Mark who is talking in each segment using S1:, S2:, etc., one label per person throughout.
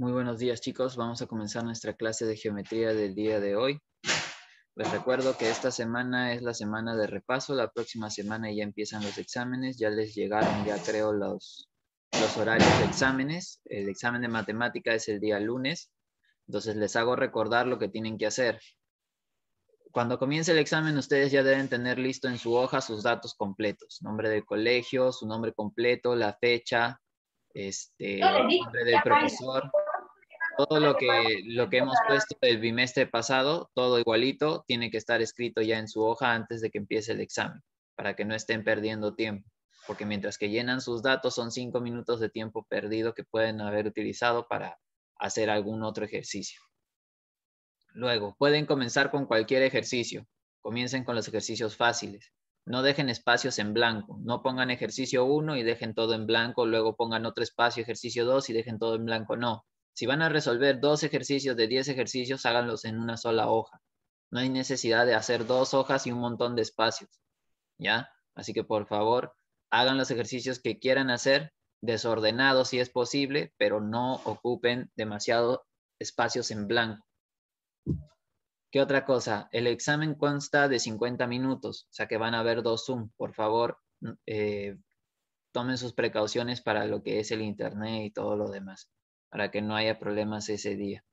S1: Muy buenos días chicos, vamos a comenzar nuestra clase de geometría del día de hoy. Les recuerdo que esta semana es la semana de repaso, la próxima semana ya empiezan los exámenes, ya les llegaron ya creo los, los horarios de exámenes. El examen de matemática es el día lunes, entonces les hago recordar lo que tienen que hacer. Cuando comience el examen ustedes ya deben tener listo en su hoja sus datos completos, nombre del colegio, su nombre completo, la fecha, este, nombre del profesor todo lo que, lo que hemos puesto el bimestre pasado, todo igualito, tiene que estar escrito ya en su hoja antes de que empiece el examen, para que no estén perdiendo tiempo. Porque mientras que llenan sus datos, son cinco minutos de tiempo perdido que pueden haber utilizado para hacer algún otro ejercicio. Luego, pueden comenzar con cualquier ejercicio. Comiencen con los ejercicios fáciles. No dejen espacios en blanco. No pongan ejercicio uno y dejen todo en blanco. Luego pongan otro espacio, ejercicio dos, y dejen todo en blanco. No. Si van a resolver dos ejercicios de 10 ejercicios, háganlos en una sola hoja. No hay necesidad de hacer dos hojas y un montón de espacios. ¿Ya? Así que por favor, hagan los ejercicios que quieran hacer, desordenados si es posible, pero no ocupen demasiado espacios en blanco. ¿Qué otra cosa? El examen consta de 50 minutos, o sea que van a haber dos Zoom. Por favor, eh, tomen sus precauciones para lo que es el Internet y todo lo demás para que no haya problemas ese día.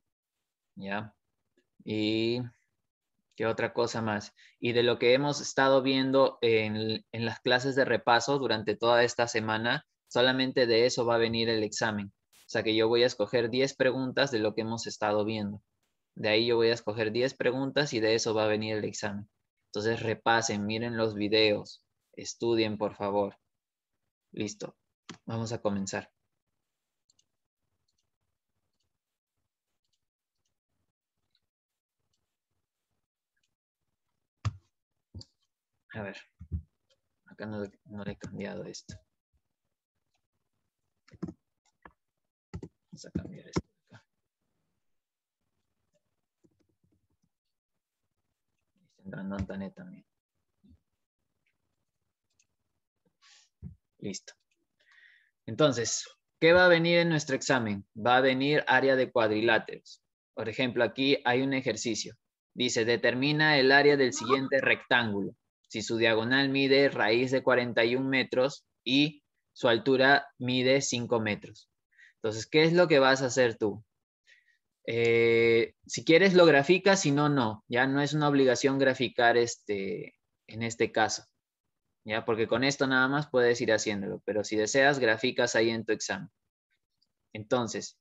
S1: ¿Ya? Y qué otra cosa más. Y de lo que hemos estado viendo en, las clases de repaso durante toda esta semana, solamente de eso va a venir el examen. O sea que yo voy a escoger 10 preguntas de lo que hemos estado viendo. De ahí yo voy a escoger 10 preguntas y de eso va a venir el examen. Entonces repasen, miren los videos, estudien por favor. Listo, vamos a comenzar.
S2: A ver, acá no, le he cambiado esto. Vamos a cambiar esto. Acá. Entrando Antanet también.
S1: Listo. Entonces, ¿qué va a venir en nuestro examen? Va a venir área de cuadriláteros. Por ejemplo, aquí hay un ejercicio. Dice, determina el área del siguiente rectángulo. Si su diagonal mide raíz de 41 metros y su altura mide 5 metros. Entonces, ¿qué es lo que vas a hacer tú? Eh, si quieres lo graficas, si no, no. Ya no es una obligación graficar este, en este caso. ¿Ya? Porque con esto nada más puedes ir haciéndolo. Pero si deseas, graficas ahí en tu examen. Entonces,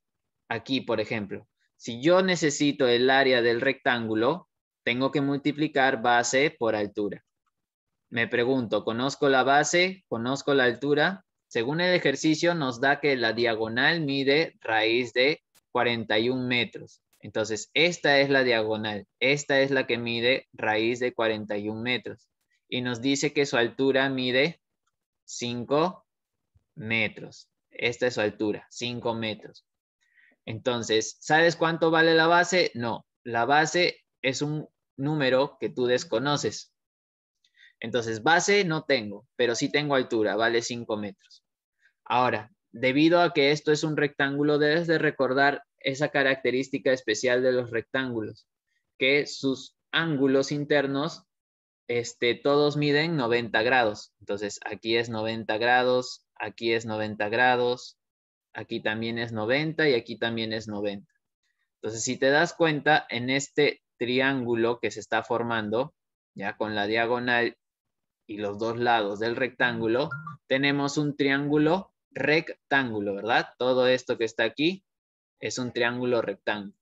S1: aquí, por ejemplo, si yo necesito el área del rectángulo, tengo que multiplicar base por altura me pregunto, conozco la base, conozco la altura. Según el ejercicio nos da que la diagonal mide raíz de 41 metros. Entonces, esta es la diagonal, esta es la que mide raíz de 41 metros. Y nos dice que su altura mide 5 metros. Esta es su altura, 5 metros. Entonces, ¿sabes cuánto vale la base? No, la base es un número que tú desconoces. Entonces, base no tengo, pero sí tengo altura, vale 5 metros. Ahora, debido a que esto es un rectángulo, debes de recordar esa característica especial de los rectángulos, que sus ángulos internos, este, todos miden 90 grados. Entonces, aquí es 90 grados, aquí es 90 grados, aquí también es 90 y aquí también es 90. Entonces, si te das cuenta, en este triángulo que se está formando, ya con la diagonal y los dos lados del rectángulo, tenemos un triángulo rectángulo, ¿verdad? Todo esto que está aquí es un triángulo rectángulo.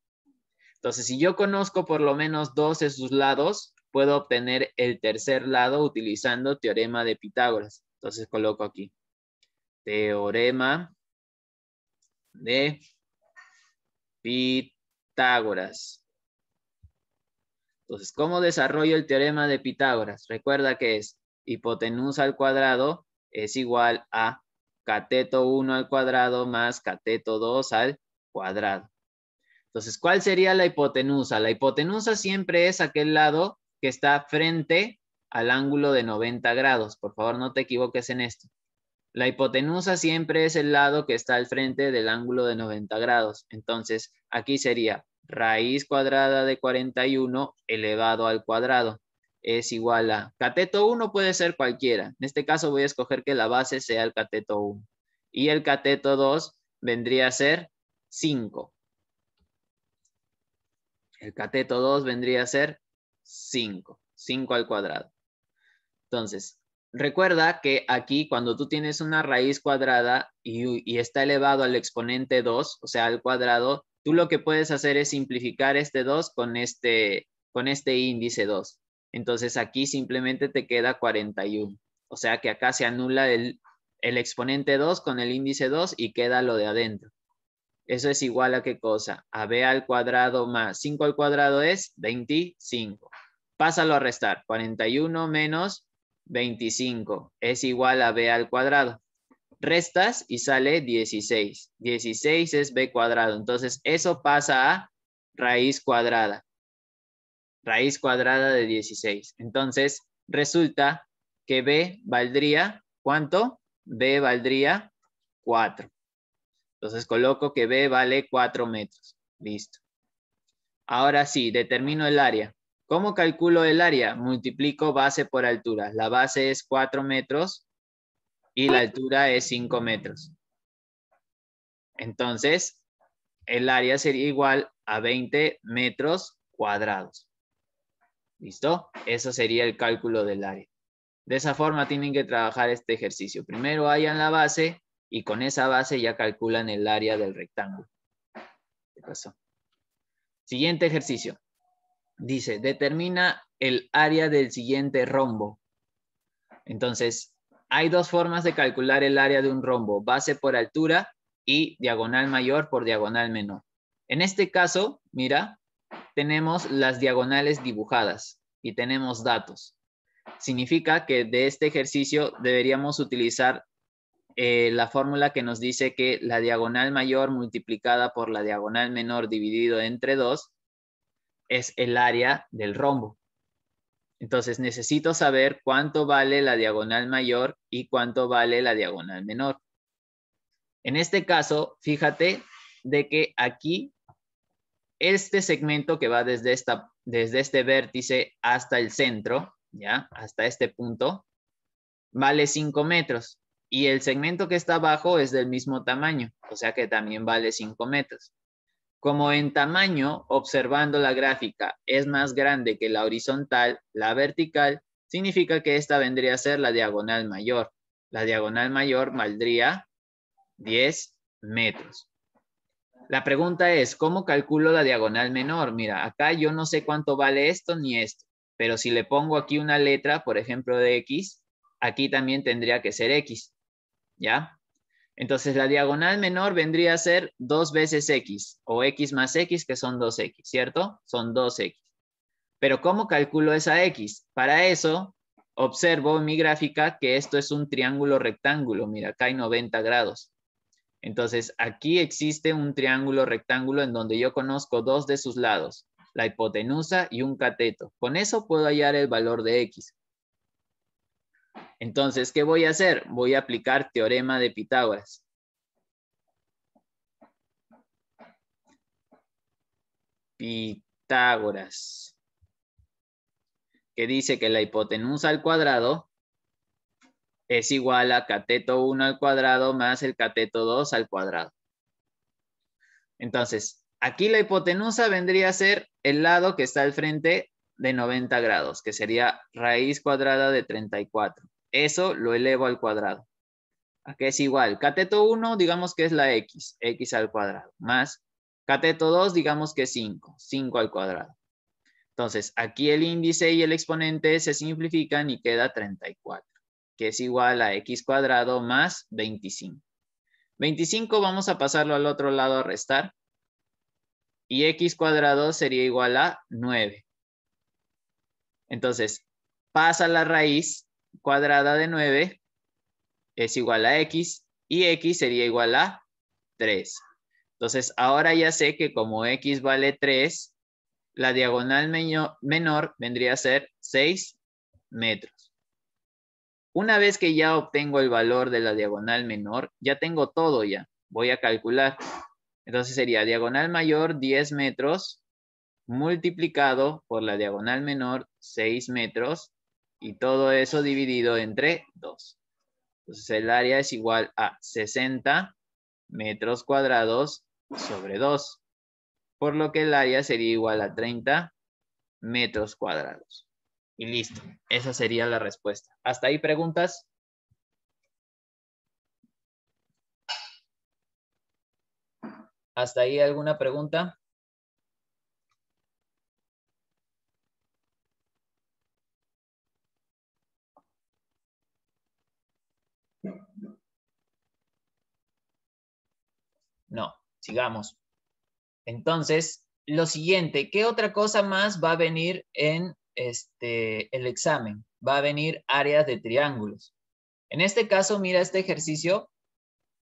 S1: Entonces, si yo conozco por lo menos dos de sus lados, puedo obtener el tercer lado utilizando teorema de Pitágoras. Entonces coloco aquí, teorema de Pitágoras. Entonces, ¿cómo desarrollo el teorema de Pitágoras? Recuerda que es hipotenusa al cuadrado es igual a cateto 1 al cuadrado más cateto 2 al cuadrado. Entonces, ¿cuál sería la hipotenusa? La hipotenusa siempre es aquel lado que está frente al ángulo de 90 grados. Por favor, no te equivoques en esto. La hipotenusa siempre es el lado que está al frente del ángulo de 90 grados. Entonces, aquí sería raíz cuadrada de 41 elevado al cuadrado es igual a cateto 1 puede ser cualquiera. En este caso voy a escoger que la base sea el cateto 1. Y el cateto 2 vendría a ser 5. El cateto 2 vendría a ser 5. 5 al cuadrado. Entonces, recuerda que aquí cuando tú tienes una raíz cuadrada y, y está elevado al exponente 2, o sea, al cuadrado, tú lo que puedes hacer es simplificar este 2 con este, con este índice 2. Entonces aquí simplemente te queda 41. O sea que acá se anula el, exponente 2 con el índice 2 y queda lo de adentro. Eso es igual a qué cosa? A b al cuadrado más 5 al cuadrado es 25. Pásalo a restar. 41 menos 25 es igual a b al cuadrado. Restas y sale 16. 16 es b cuadrado. Entonces eso pasa a raíz cuadrada raíz cuadrada de 16. Entonces, resulta que B valdría, ¿cuánto? B valdría 4. Entonces coloco que B vale 4 metros. Listo. Ahora sí, determino el área. ¿Cómo calculo el área? Multiplico base por altura. La base es 4 metros y la altura es 5 metros. Entonces, el área sería igual a 20 metros cuadrados. ¿Listo? Eso sería el cálculo del área. De esa forma tienen que trabajar este ejercicio. Primero hallan la base y con esa base ya calculan el área del rectángulo. ¿Qué pasó? Siguiente ejercicio. Dice, determina el área del siguiente rombo. Entonces, hay dos formas de calcular el área de un rombo, base por altura y diagonal mayor por diagonal menor. En este caso, mira, tenemos las diagonales dibujadas y tenemos datos. Significa que de este ejercicio deberíamos utilizar eh, la fórmula que nos dice que la diagonal mayor multiplicada por la diagonal menor dividido entre 2 es el área del rombo. Entonces necesito saber cuánto vale la diagonal mayor y cuánto vale la diagonal menor. En este caso, fíjate de que aquí este segmento que va desde, desde este vértice hasta el centro, ¿ya? Hasta este punto, vale 5 metros. Y el segmento que está abajo es del mismo tamaño, o sea que también vale 5 metros. Como en tamaño, observando la gráfica, es más grande que la horizontal, la vertical, significa que esta vendría a ser la diagonal mayor. La diagonal mayor valdría 10 metros. La pregunta es, ¿cómo calculo la diagonal menor? Mira, acá yo no sé cuánto vale esto ni esto, pero si le pongo aquí una letra, por ejemplo, de X, aquí también tendría que ser X, ¿ya? Entonces la diagonal menor vendría a ser 2 veces X, o X más X, que son 2X, ¿cierto? Son 2X. Pero ¿cómo calculo esa X? Para eso, observo en mi gráfica que esto es un triángulo rectángulo, mira, acá hay 90 grados. Entonces, aquí existe un triángulo rectángulo en donde yo conozco dos de sus lados, la hipotenusa y un cateto. Con eso puedo hallar el valor de X. Entonces, ¿qué voy a hacer? Voy a aplicar teorema de Pitágoras. Pitágoras. Que dice que la hipotenusa al cuadrado es igual a cateto 1 al cuadrado más el cateto 2 al cuadrado. Entonces, aquí la hipotenusa vendría a ser el lado que está al frente de 90 grados, que sería raíz cuadrada de 34. Eso lo elevo al cuadrado. Aquí es igual, cateto 1 digamos que es la x, x al cuadrado, más cateto 2 digamos que es 5, 5 al cuadrado. Entonces, aquí el índice y el exponente se simplifican y queda 34 que es igual a x cuadrado más 25. 25 vamos a pasarlo al otro lado a restar. Y x cuadrado sería igual a 9. Entonces, pasa la raíz cuadrada de 9, es igual a x, y x sería igual a 3. Entonces, ahora ya sé que como x vale 3, la diagonal menor vendría a ser 6 metros. Una vez que ya obtengo el valor de la diagonal menor, ya tengo todo ya. Voy a calcular. Entonces sería diagonal mayor 10 metros multiplicado por la diagonal menor 6 metros y todo eso dividido entre 2. Entonces el área es igual a 60 metros cuadrados sobre 2, por lo que el área sería igual a 30 metros cuadrados. Y listo, esa sería la respuesta. ¿Hasta ahí
S2: preguntas? ¿Hasta ahí alguna pregunta?
S1: No, sigamos. Entonces, lo siguiente, ¿qué otra cosa más va a venir en este, el examen. Va a venir áreas de triángulos. En este caso, mira, este ejercicio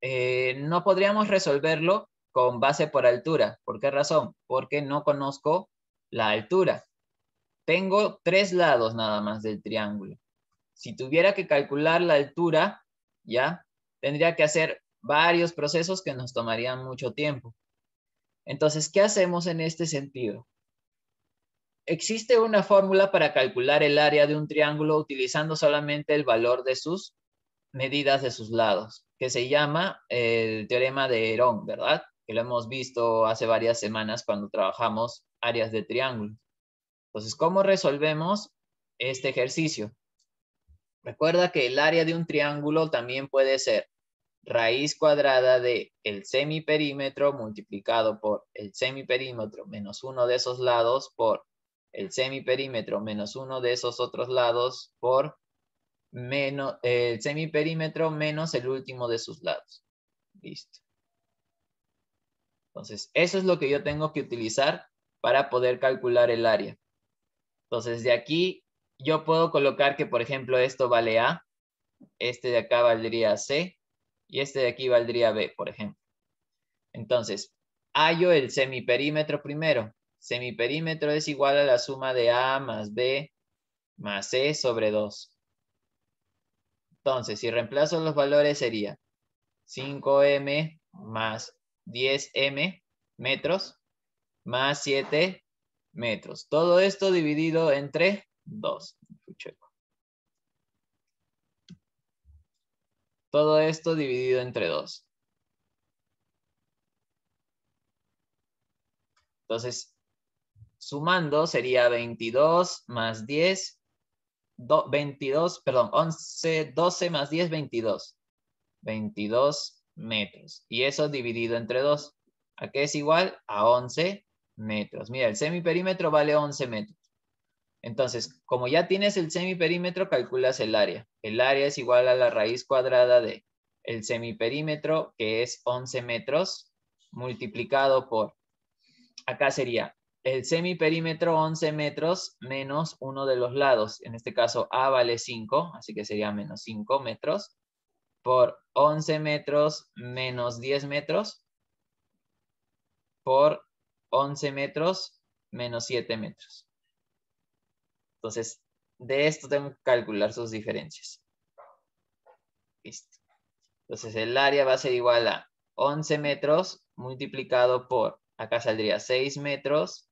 S1: eh, no podríamos resolverlo con base por altura. ¿Por qué razón? Porque no conozco la altura. Tengo tres lados nada más del triángulo. Si tuviera que calcular la altura, ya, tendría que hacer varios procesos que nos tomarían mucho tiempo. Entonces, ¿qué hacemos en este sentido? Existe una fórmula para calcular el área de un triángulo utilizando solamente el valor de sus medidas de sus lados, que se llama eh, el teorema de Herón, ¿verdad? Que lo hemos visto hace varias semanas cuando trabajamos áreas de triángulo. Entonces, ¿cómo resolvemos este ejercicio? Recuerda que el área de un triángulo también puede ser raíz cuadrada de el semiperímetro multiplicado por el semiperímetro menos uno de esos lados por el semiperímetro menos uno de esos otros lados por menos, eh, el semiperímetro menos el último de sus lados. Listo. Entonces, eso es lo que yo tengo que utilizar para poder calcular el área. Entonces, de aquí yo puedo colocar que, por ejemplo, esto vale A, este de acá valdría C y este de aquí valdría B, por ejemplo. Entonces, hallo el semiperímetro primero semiperímetro es igual a la suma de A más B más C sobre 2. Entonces, si reemplazo los valores sería 5M más 10M metros más 7 metros. Todo esto dividido entre 2. Todo esto dividido entre 2. Entonces, Sumando sería 22 más 10, 22, perdón, 11, 12 más 10, 22. 22 metros. Y eso dividido entre 2. ¿A qué es igual? A 11 metros. Mira, el semiperímetro vale 11 metros. Entonces, como ya tienes el semiperímetro, calculas el área. El área es igual a la raíz cuadrada de el semiperímetro, que es 11 metros, multiplicado por, acá sería el semiperímetro 11 metros menos uno de los lados. En este caso A vale 5, así que sería menos 5 metros por 11 metros menos 10 metros por 11 metros menos 7 metros. Entonces, de esto tengo que calcular sus diferencias. Listo. Entonces, el área va a ser igual a 11 metros multiplicado por, acá saldría 6 metros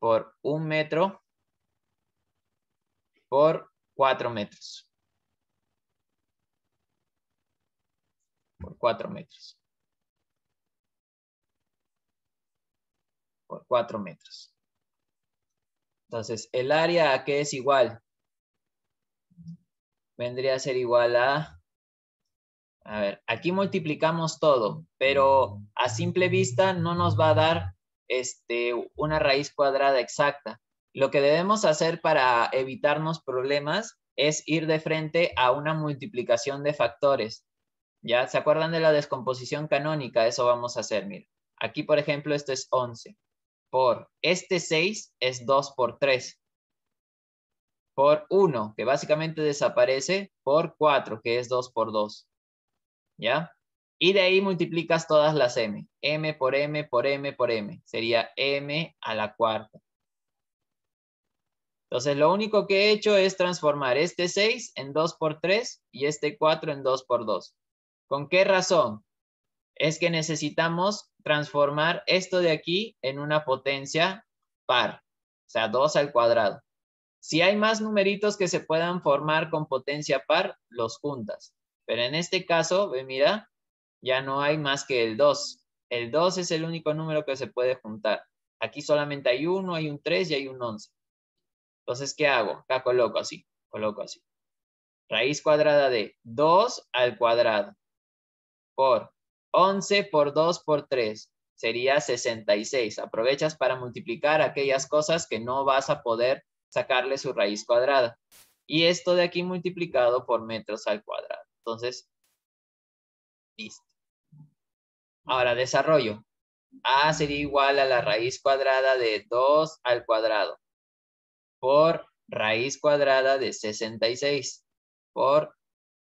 S1: por un metro por cuatro metros. Por cuatro metros. Por cuatro metros. Entonces, ¿el área a qué es igual? Vendría a ser igual a... A ver, aquí multiplicamos todo, pero a simple vista no nos va a dar este, una raíz cuadrada exacta. Lo que debemos hacer para evitarnos problemas es ir de frente a una multiplicación de factores. ¿Ya se acuerdan de la descomposición canónica? Eso vamos a hacer, mira. Aquí, por ejemplo, esto es 11. Por este 6 es 2 por 3. Por 1, que básicamente desaparece, por 4, que es 2 por 2. ¿Ya? Y de ahí multiplicas todas las m. m por m por m por m. Sería m a la cuarta. Entonces lo único que he hecho es transformar este 6 en 2 por 3 y este 4 en 2 por 2. ¿Con qué razón? Es que necesitamos transformar esto de aquí en una potencia par. O sea, 2 al cuadrado. Si hay más numeritos que se puedan formar con potencia par, los juntas. Pero en este caso, mira, ya no hay más que el 2. El 2 es el único número que se puede juntar. Aquí solamente hay 1, hay un 3 y hay un 11. Entonces, ¿qué hago? Acá coloco así, coloco así. Raíz cuadrada de 2 al cuadrado por 11 por 2 por 3 sería 66. Aprovechas para multiplicar aquellas cosas que no vas a poder sacarle su raíz cuadrada. Y esto de aquí multiplicado por metros al cuadrado. Entonces, listo. Ahora, desarrollo. A sería igual a la raíz cuadrada de 2 al cuadrado por raíz cuadrada de 66 por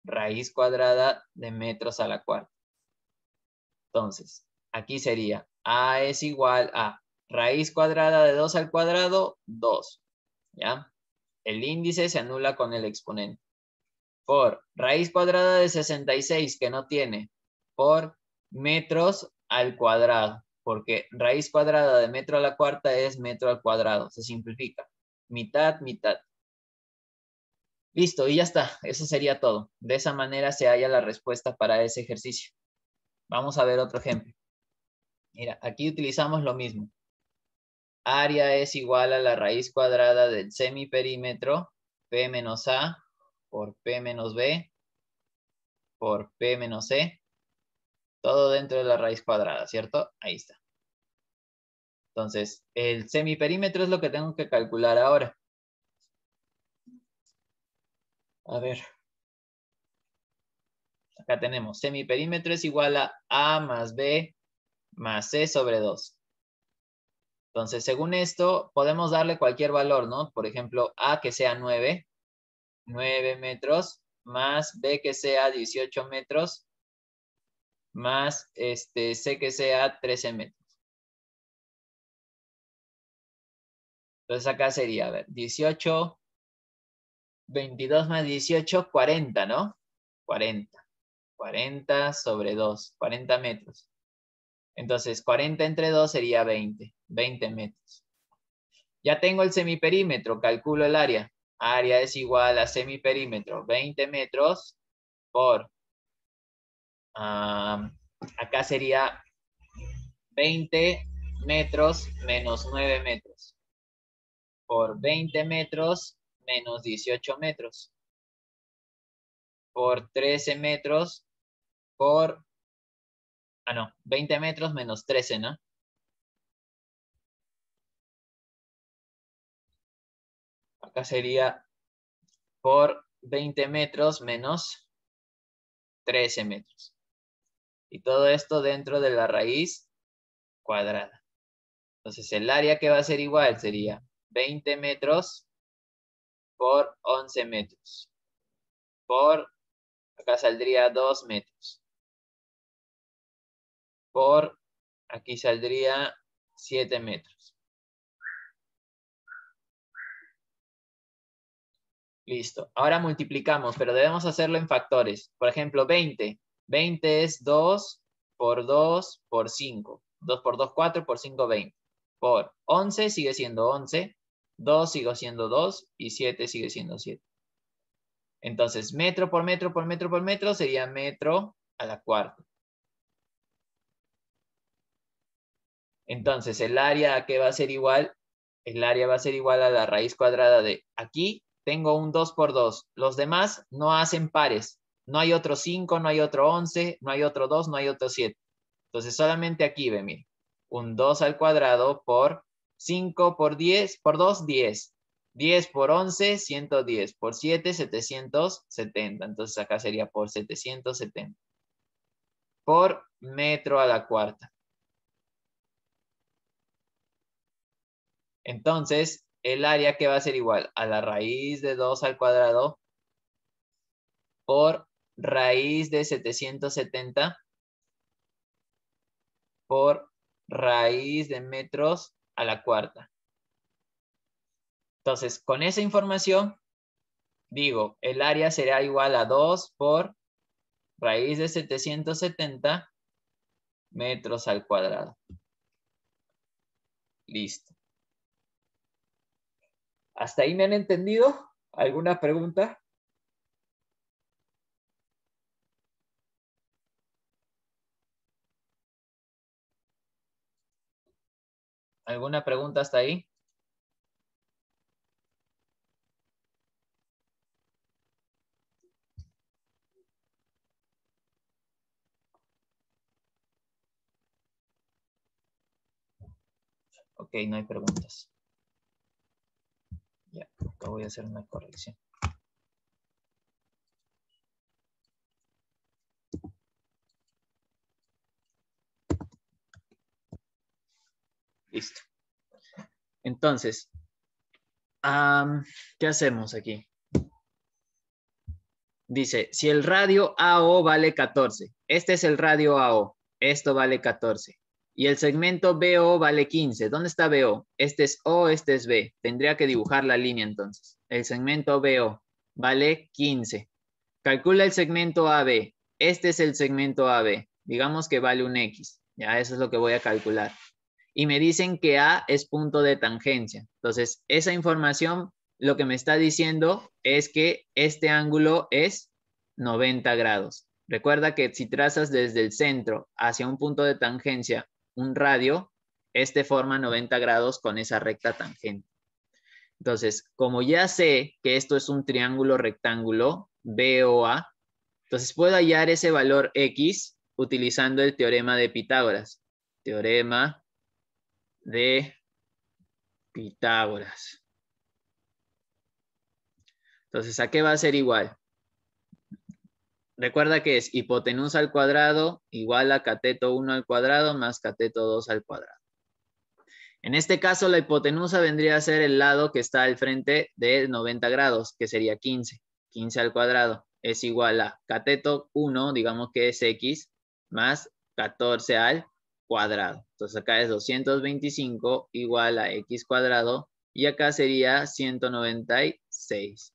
S1: raíz cuadrada de metros a la cuarta. Entonces, aquí sería A es igual a raíz cuadrada de 2 al cuadrado, 2. ¿Ya? El índice se anula con el exponente. Por raíz cuadrada de 66, que no tiene, por metros al cuadrado, porque raíz cuadrada de metro a la cuarta es metro al cuadrado, se simplifica. Mitad, mitad. Listo, y ya está. Eso sería todo. De esa manera se halla la respuesta para ese ejercicio. Vamos a ver otro ejemplo. Mira, aquí utilizamos lo mismo. Área es igual a la raíz cuadrada del semiperímetro P menos A por P menos B por P menos C, e. Todo dentro de la raíz cuadrada, ¿cierto? Ahí está. Entonces, el semiperímetro es lo que tengo que calcular ahora. A ver. Acá tenemos semiperímetro es igual a A más B más C sobre 2. Entonces, según esto, podemos darle cualquier valor, ¿no? Por ejemplo, A que sea 9, 9 metros, más B que sea 18 metros, más este que
S2: sea 13 metros. Entonces acá
S1: sería, a ver, 18, 22 más 18, 40, ¿no? 40. 40 sobre 2, 40 metros. Entonces, 40 entre 2 sería 20, 20 metros. Ya tengo el semiperímetro, calculo el área. Área es igual a semiperímetro, 20 metros por acá sería
S2: 20 metros menos 9 metros. Por 20 metros menos 18 metros. Por 13 metros por... Ah, no, 20 metros menos 13, ¿no? Acá sería por 20 metros menos 13 metros. Y todo esto dentro de la raíz cuadrada. Entonces el área que va a ser igual sería 20 metros por 11 metros. Por, acá saldría 2 metros. Por, aquí saldría 7 metros.
S1: Listo. Ahora multiplicamos, pero debemos hacerlo en factores. Por ejemplo, 20 20 es 2 por 2 por 5. 2 por 2, 4 por 5, 20. Por 11 sigue siendo 11, 2 sigue siendo 2 y 7 sigue siendo 7. Entonces, metro por metro por metro por metro sería metro a la cuarta. Entonces, el área que va a ser igual, el área va a ser igual a la raíz cuadrada de aquí tengo un 2 por 2. Los demás no hacen pares, no hay otro 5, no hay otro 11, no hay otro 2, no hay otro 7. Entonces solamente aquí ve, mire, un 2 al cuadrado por 5 por 10, por 2, 10. 10 por 11, 110. Por 7, 770. Entonces acá sería por 770. Por metro a la cuarta. Entonces, el área que va a ser igual a la raíz de 2 al cuadrado por raíz de 770 por raíz de metros a la cuarta. Entonces, con esa información, digo, el área será igual a 2 por raíz de 770 metros al cuadrado. Listo. ¿Hasta ahí me han entendido? ¿Alguna pregunta?
S2: ¿Alguna pregunta hasta ahí? Ok, no hay preguntas. Ya, voy a hacer una corrección.
S1: Listo. Entonces, ¿qué hacemos aquí? Dice, si el radio AO vale 14, este es el radio AO, esto vale 14. Y el segmento BO vale 15. ¿Dónde está BO? Este es O, este es B. Tendría que dibujar la línea entonces. El segmento BO vale 15. Calcula el segmento AB. Este es el segmento AB. Digamos que vale un X. Ya, eso es lo que voy a calcular y me dicen que A es punto de tangencia. Entonces, esa información lo que me está diciendo es que este ángulo es 90 grados. Recuerda que si trazas desde el centro hacia un punto de tangencia un radio, este forma 90 grados con esa recta tangente. Entonces, como ya sé que esto es un triángulo rectángulo, BOA, entonces puedo hallar ese valor X utilizando el teorema de Pitágoras. Teorema de Pitágoras. Entonces, ¿a qué va a ser igual? Recuerda que es hipotenusa al cuadrado igual a cateto 1 al cuadrado más cateto 2 al cuadrado. En este caso, la hipotenusa vendría a ser el lado que está al frente de 90 grados, que sería 15. 15 al cuadrado es igual a cateto 1, digamos que es x, más 14 al cuadrado. Entonces acá es 225 igual a x cuadrado y acá sería 196.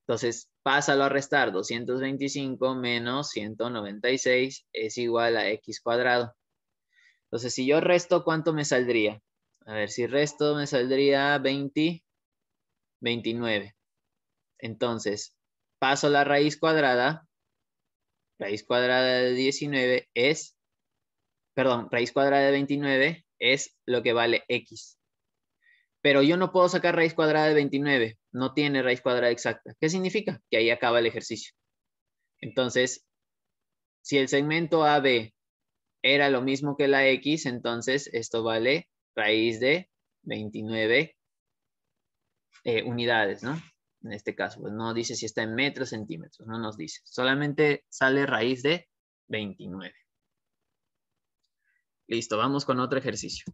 S1: Entonces, pásalo a restar. 225 menos 196 es igual a x cuadrado. Entonces, si yo resto, ¿cuánto me saldría? A ver, si resto me saldría 20, 29. Entonces, paso la raíz cuadrada. Raíz cuadrada de 19 es perdón, raíz cuadrada de 29 es lo que vale x. Pero yo no puedo sacar raíz cuadrada de 29, no tiene raíz cuadrada exacta. ¿Qué significa? Que ahí acaba el ejercicio. Entonces, si el segmento AB era lo mismo que la x, entonces esto vale raíz de 29 eh, unidades, ¿no? En este caso, pues, no dice si está en metros, centímetros, no nos dice. Solamente sale raíz de 29. Listo, vamos con otro ejercicio.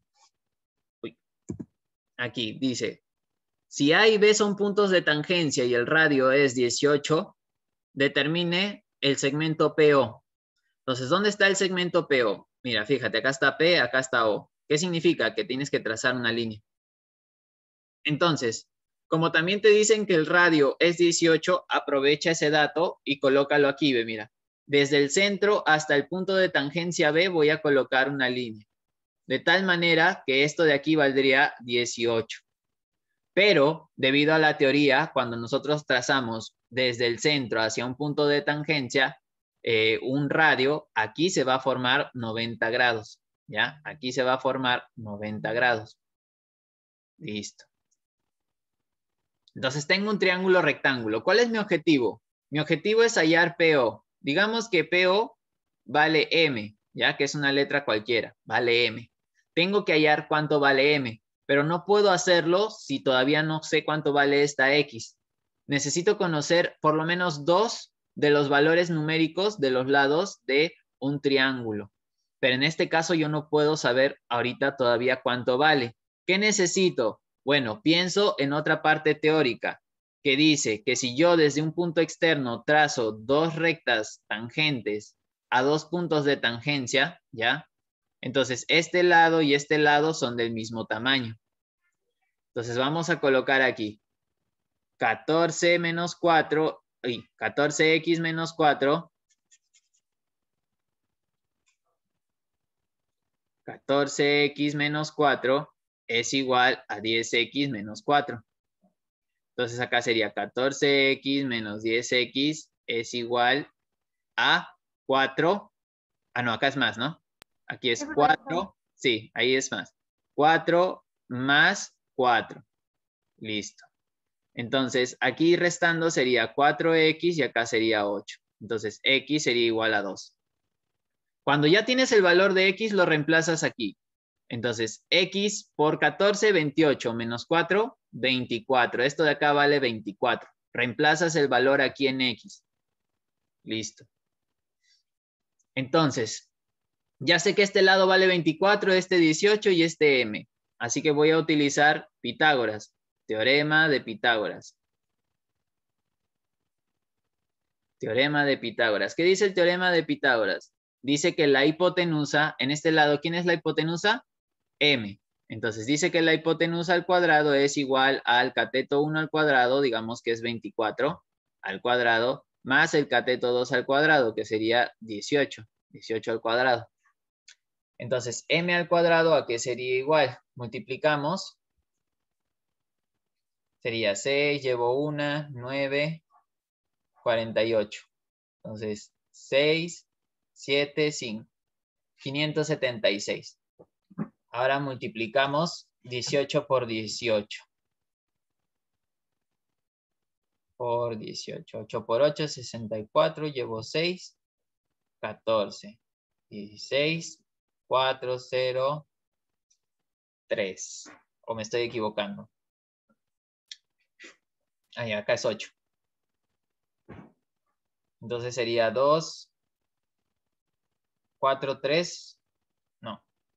S1: Aquí dice, si A y B son puntos de tangencia y el radio es 18, determine el segmento PO. Entonces, ¿dónde está el segmento PO? Mira, fíjate, acá está P, acá está O. ¿Qué significa? Que tienes que trazar una línea. Entonces, como también te dicen que el radio es 18, aprovecha ese dato y colócalo aquí, ve, mira. Desde el centro hasta el punto de tangencia B voy a colocar una línea. De tal manera que esto de aquí valdría 18. Pero debido a la teoría, cuando nosotros trazamos desde el centro hacia un punto de tangencia, eh, un radio, aquí se va a formar 90 grados. ¿Ya? Aquí se va a formar 90 grados. Listo. Entonces tengo un triángulo rectángulo. ¿Cuál es mi objetivo? Mi objetivo es hallar PO. Digamos que PO vale M, ya que es una letra cualquiera, vale M. Tengo que hallar cuánto vale M, pero no puedo hacerlo si todavía no sé cuánto vale esta X. Necesito conocer por lo menos dos de los valores numéricos de los lados de un triángulo. Pero en este caso yo no puedo saber ahorita todavía cuánto vale. ¿Qué necesito? Bueno, pienso en otra parte teórica que dice que si yo desde un punto externo trazo dos rectas tangentes a dos puntos de tangencia, ¿ya? Entonces, este lado y este lado son del mismo tamaño. Entonces, vamos a colocar aquí 14 menos 4, 14x menos 4, 14x menos 4 es igual a 10x menos 4. Entonces acá sería 14x menos 10x es igual a 4. Ah, no, acá es más, ¿no? Aquí es 4. Sí, ahí es más. 4 más 4. Listo. Entonces, aquí restando sería 4x y acá sería 8. Entonces, x sería igual a 2. Cuando ya tienes el valor de x, lo reemplazas aquí. Entonces, x por 14, 28, menos 4, 24. Esto de acá vale 24. Reemplazas el valor aquí en x. Listo. Entonces, ya sé que este lado vale 24, este 18 y este m. Así que voy a utilizar Pitágoras, teorema de Pitágoras. Teorema de Pitágoras. ¿Qué dice el teorema de Pitágoras? Dice que la hipotenusa, en este lado, ¿quién es la hipotenusa? m. Entonces dice que la hipotenusa al cuadrado es igual al cateto 1 al cuadrado, digamos que es 24 al cuadrado, más el cateto 2 al cuadrado, que sería 18, 18 al cuadrado. Entonces, m al cuadrado, ¿a qué sería igual? Multiplicamos. Sería 6, llevo 1, 9, 48. Entonces, 6, 7, 5. 576. Ahora multiplicamos 18 por 18. Por 18. 8 por 8, 64. Llevo 6, 14. 16, 4, 0, 3. ¿O me estoy equivocando? acá es 8. Entonces sería 2, 4, 3,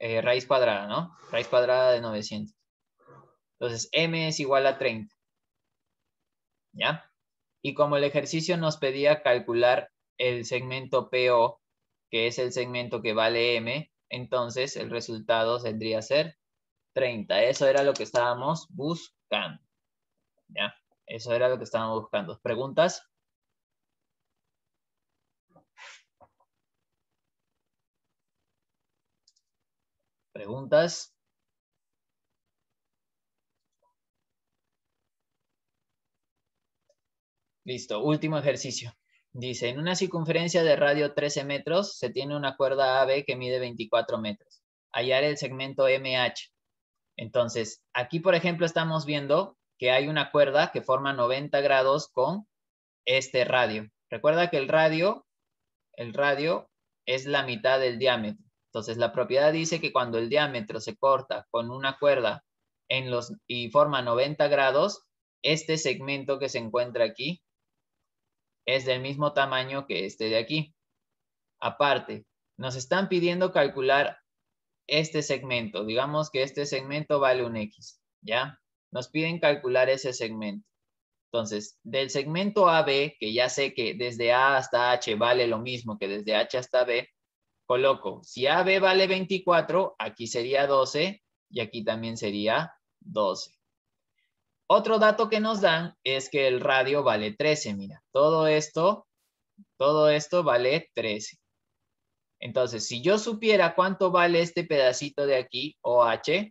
S1: Eh, raíz cuadrada, ¿no? Raíz cuadrada de 900. Entonces, m es igual a 30. ¿Ya? Y como el ejercicio nos pedía calcular el segmento PO, que es el segmento que vale m, entonces el resultado tendría que ser 30. Eso era lo que estábamos buscando. ¿Ya? Eso era lo que estábamos buscando. ¿Preguntas? ¿Preguntas? Listo, último ejercicio. Dice, en una circunferencia de radio 13 metros se tiene una cuerda AB que mide 24 metros. Hallar el segmento MH. Entonces, aquí por ejemplo estamos viendo que hay una cuerda que forma 90 grados con este radio. Recuerda que el radio, el radio es la mitad del diámetro. Entonces, la propiedad dice que cuando el diámetro se corta con una cuerda en los, y forma 90 grados, este segmento que se encuentra aquí es del mismo tamaño que este de aquí. Aparte, nos están pidiendo calcular este segmento. Digamos que este segmento vale un X, ¿ya? Nos piden calcular ese segmento. Entonces, del segmento AB, que ya sé que desde A hasta H vale lo mismo que desde H hasta B, coloco, si AB vale 24, aquí sería 12 y aquí también sería 12. Otro dato que nos dan es que el radio vale 13, mira, todo esto, todo esto vale 13. Entonces, si yo supiera cuánto vale este pedacito de aquí, OH,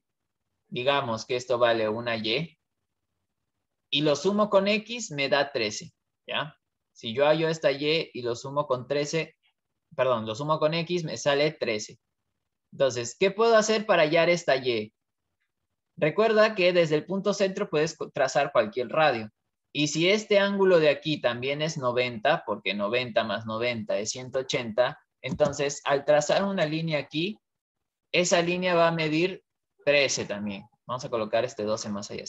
S1: digamos que esto vale una Y, y lo sumo con X, me da 13, ¿ya? Si yo hallo esta Y y lo sumo con 13, perdón, lo sumo con X, me sale 13. Entonces, ¿qué puedo hacer para hallar esta Y? Recuerda que desde el punto centro puedes trazar cualquier radio. Y si este ángulo de aquí también es 90, porque 90 más 90 es 180, entonces al trazar una línea aquí, esa línea va a medir 13 también. Vamos a colocar este 12 más allá.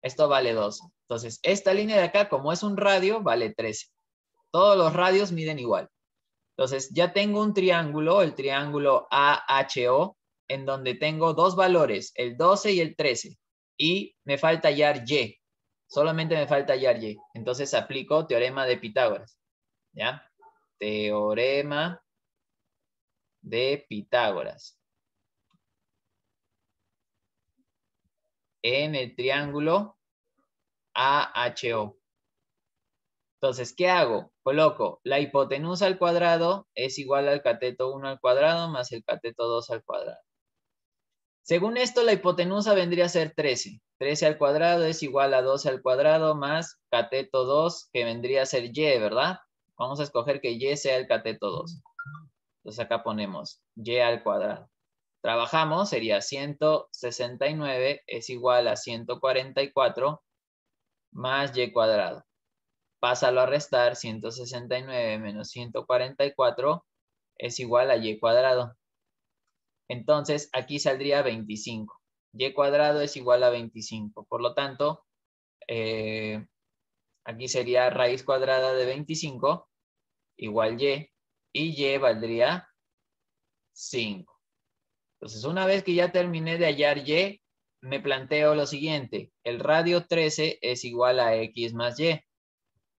S1: Esto vale 12. Entonces, esta línea de acá, como es un radio, vale 13. Todos los radios miden igual. Entonces, ya tengo un triángulo, el triángulo AHO, en donde tengo dos valores, el 12 y el 13. Y me falta hallar Y. Solamente me falta hallar Y. Entonces, aplico teorema de Pitágoras. ¿Ya? Teorema de Pitágoras. En el triángulo AHO. Entonces, ¿qué hago? Coloco la hipotenusa al cuadrado es igual al cateto 1 al cuadrado más el cateto 2 al cuadrado. Según esto, la hipotenusa vendría a ser 13. 13 al cuadrado es igual a 12 al cuadrado más cateto 2, que vendría a ser y, ¿verdad? Vamos a escoger que y sea el cateto 2. Entonces acá ponemos y al cuadrado. Trabajamos, sería 169 es igual a 144 más y cuadrado pásalo a restar, 169 menos 144 es igual a y cuadrado. Entonces, aquí saldría 25. y cuadrado es igual a 25. Por lo tanto, eh, aquí sería raíz cuadrada de 25 igual y. Y y valdría 5. Entonces, una vez que ya terminé de hallar y, me planteo lo siguiente. El radio 13 es igual a x más y.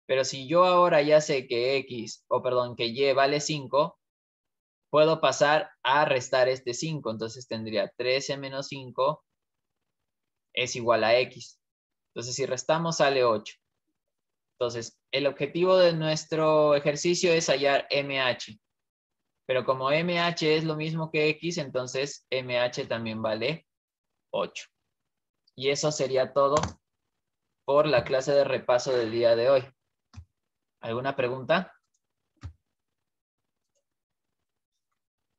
S1: Pero si yo ahora ya sé que X, o perdón, que Y vale 5, puedo pasar a restar este 5. Entonces tendría 13 menos 5 es igual a X. Entonces si restamos sale 8. Entonces el objetivo de nuestro ejercicio es hallar MH. Pero como MH es lo mismo que X, entonces MH también vale 8. Y eso sería todo por la clase de repaso del día de hoy. ¿Alguna pregunta?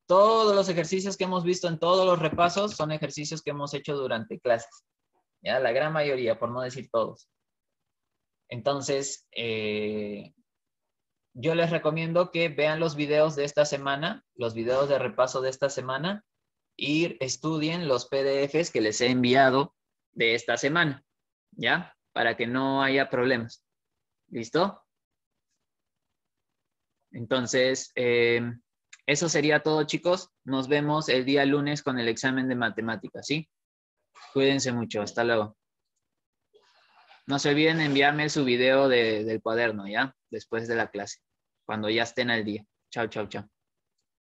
S1: Todos los ejercicios que hemos visto en todos los repasos son ejercicios que hemos hecho durante clases. Ya, la gran mayoría, por no decir todos. Entonces, eh, yo les recomiendo que vean los videos de esta semana, los videos de repaso de esta semana, y estudien los PDFs que les he enviado de esta semana, ¿ya? Para que no haya problemas. ¿Listo? Entonces, eh, eso sería todo, chicos. Nos vemos el día lunes con el examen de matemáticas, ¿sí? Cuídense mucho. Hasta luego. No se olviden enviarme su video del cuaderno, ¿ya? Después de la clase, cuando ya estén al día. Chao, chao, chao.